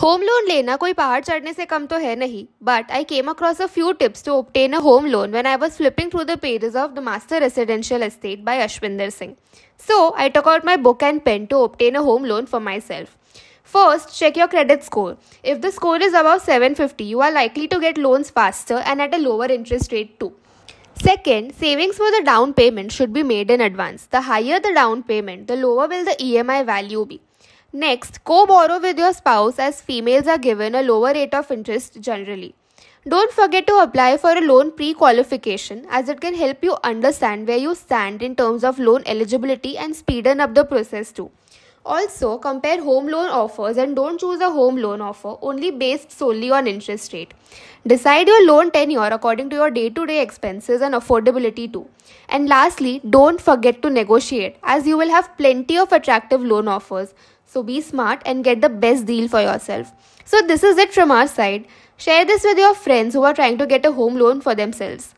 Home loan लेना कोई पहाड़ चढ़ने से कम तो है नहीं but I came across a few tips to obtain a home loan when I was flipping through the pages of the master residential estate by Ashwinder Singh So, I took out my book and pen to obtain a home loan for myself. First, check your credit score. If the score is above 750, you are likely to get loans faster and at a lower interest rate too. Second, savings for the down payment should be made in advance. The higher the down payment, the lower will the EMI value be. Next, co-borrow with your spouse as females are given a lower rate of interest generally. Don't forget to apply for a loan pre-qualification as it can help you understand where you stand in terms of loan eligibility and speeden up the process too. Also, compare home loan offers and don't choose a home loan offer only based solely on interest rate. Decide your loan tenure according to your day-to-day -day expenses and affordability too. And lastly, don't forget to negotiate as you will have plenty of attractive loan offers. So be smart and get the best deal for yourself. So this is it from our side. Share this with your friends who are trying to get a home loan for themselves.